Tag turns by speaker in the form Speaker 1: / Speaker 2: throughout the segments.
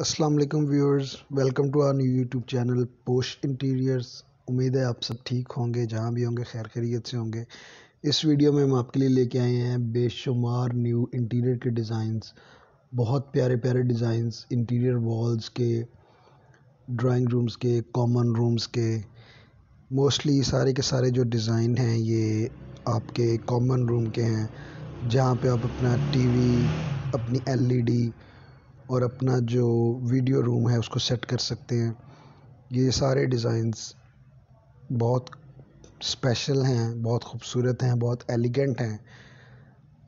Speaker 1: Aslam viewers welcome to our new YouTube channel Posh Interiors उम्मीद है आप सब ठीक होंगे जहाँ भी होंगे खैर खैरियत से होंगे इस वीडियो में हम आपके लिए लेके आए हैं बेशुमार न्यू इंटीरियर के डिज़ाइंस बहुत प्यारे प्यारे डिज़ाइंस इंटीरियर वॉल्स के ड्राइंग रूम्स के कॉमन रूम्स के मोस्टली सारे के सारे जो डिज़ाइन हैं ये आपके कॉमन रूम के हैं जहाँ पर आप अपना टी अपनी एल और अपना जो वीडियो रूम है उसको सेट कर सकते हैं ये सारे डिज़ाइंस बहुत स्पेशल हैं बहुत खूबसूरत हैं बहुत एलिगेंट हैं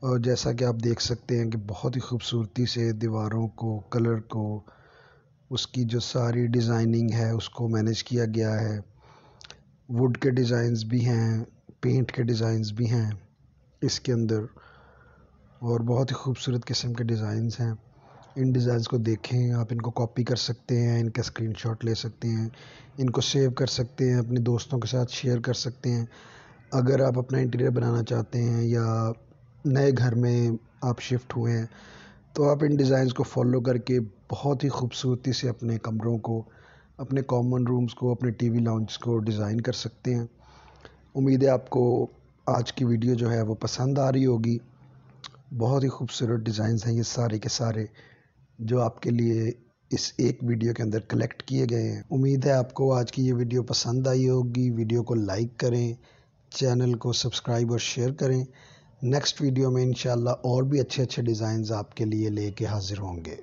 Speaker 1: और जैसा कि आप देख सकते हैं कि बहुत ही खूबसूरती से दीवारों को कलर को उसकी जो सारी डिज़ाइनिंग है उसको मैनेज किया गया है वुड के डिज़ाइंस भी हैं पेंट के डिज़ाइंस भी हैं इसके अंदर और बहुत ही खूबसूरत किस्म के डिज़ाइंस हैं इन डिज़ाइंस को देखें आप इनको कॉपी कर सकते हैं इनका स्क्रीनशॉट ले सकते हैं इनको सेव कर सकते हैं अपने दोस्तों के साथ शेयर कर सकते हैं अगर आप अपना इंटीरियर बनाना चाहते हैं या नए घर में आप शिफ्ट हुए हैं तो आप इन डिज़ाइंस को फॉलो करके बहुत ही खूबसूरती से अपने कमरों को अपने कॉमन रूम्स को अपने वी लाउंज को डिज़ाइन कर सकते हैं उम्मीद है आपको आज की वीडियो जो है वो पसंद आ रही होगी बहुत ही खूबसूरत डिज़ाइंस हैं ये सारे के सारे जो आपके लिए इस एक वीडियो के अंदर कलेक्ट किए गए हैं उम्मीद है आपको आज की ये वीडियो पसंद आई होगी वीडियो को लाइक करें चैनल को सब्सक्राइब और शेयर करें नेक्स्ट वीडियो में इन और भी अच्छे अच्छे डिज़ाइन आपके लिए लेके हाज़िर होंगे